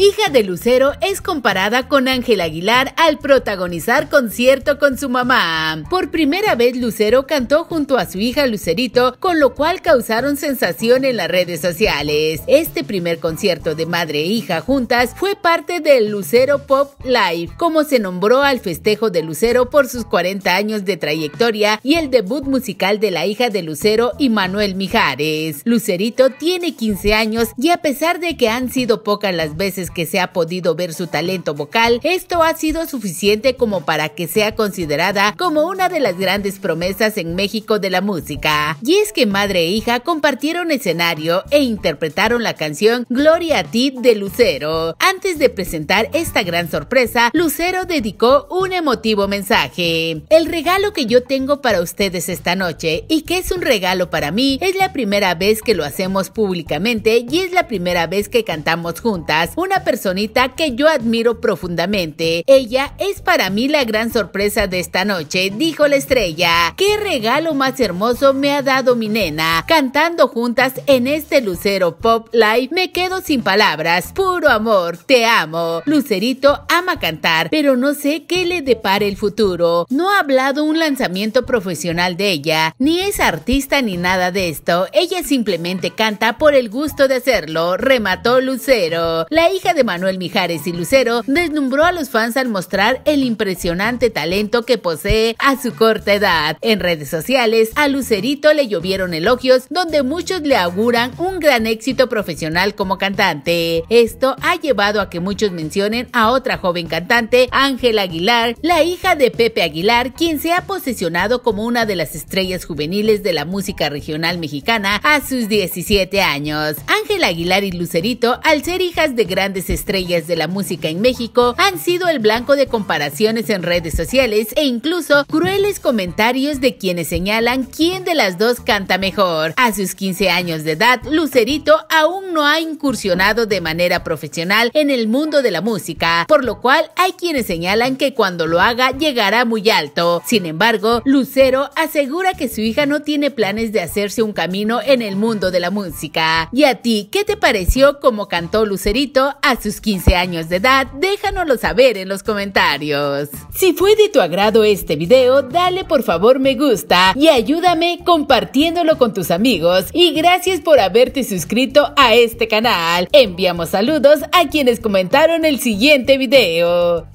hija de Lucero, es comparada con Ángel Aguilar al protagonizar concierto con su mamá. Por primera vez, Lucero cantó junto a su hija Lucerito, con lo cual causaron sensación en las redes sociales. Este primer concierto de madre e hija juntas fue parte del Lucero Pop Live, como se nombró al festejo de Lucero por sus 40 años de trayectoria y el debut musical de la hija de Lucero y Manuel Mijares. Lucerito tiene 15 años y a pesar de que han sido pocas las veces que se ha podido ver su talento vocal, esto ha sido suficiente como para que sea considerada como una de las grandes promesas en México de la música. Y es que madre e hija compartieron escenario e interpretaron la canción Gloria a ti de Lucero. Antes de presentar esta gran sorpresa, Lucero dedicó un emotivo mensaje. El regalo que yo tengo para ustedes esta noche y que es un regalo para mí es la primera vez que lo hacemos públicamente y es la primera vez que cantamos juntas. Una personita que yo admiro profundamente. Ella es para mí la gran sorpresa de esta noche, dijo la estrella. ¿Qué regalo más hermoso me ha dado mi nena? Cantando juntas en este Lucero Pop Live me quedo sin palabras. Puro amor, te amo. Lucerito ama cantar, pero no sé qué le depara el futuro. No ha hablado un lanzamiento profesional de ella, ni es artista ni nada de esto. Ella simplemente canta por el gusto de hacerlo, remató Lucero. La hija de Manuel Mijares y Lucero deslumbró a los fans al mostrar el impresionante talento que posee a su corta edad. En redes sociales, a Lucerito le llovieron elogios donde muchos le auguran un gran éxito profesional como cantante. Esto ha llevado a que muchos mencionen a otra joven cantante, Ángela Aguilar, la hija de Pepe Aguilar, quien se ha posicionado como una de las estrellas juveniles de la música regional mexicana a sus 17 años. Ángela Aguilar y Lucerito, al ser hijas de grandes estrellas de la música en México, han sido el blanco de comparaciones en redes sociales e incluso crueles comentarios de quienes señalan quién de las dos canta mejor. A sus 15 años de edad, Lucerito aún no ha incursionado de manera profesional en el mundo de la música, por lo cual hay quienes señalan que cuando lo haga llegará muy alto. Sin embargo, Lucero asegura que su hija no tiene planes de hacerse un camino en el mundo de la música. ¿Y a ti qué te pareció cómo cantó Lucerito a sus 15 años de edad? Déjanoslo saber en los comentarios. Si fue de tu agrado este video, dale por favor me gusta y ayúdame compartiéndolo con tus amigos. Y gracias por haberte suscrito a este canal. Enviamos saludos a quienes comentaron el siguiente video.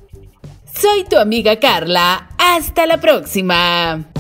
Soy tu amiga Carla. Hasta la próxima.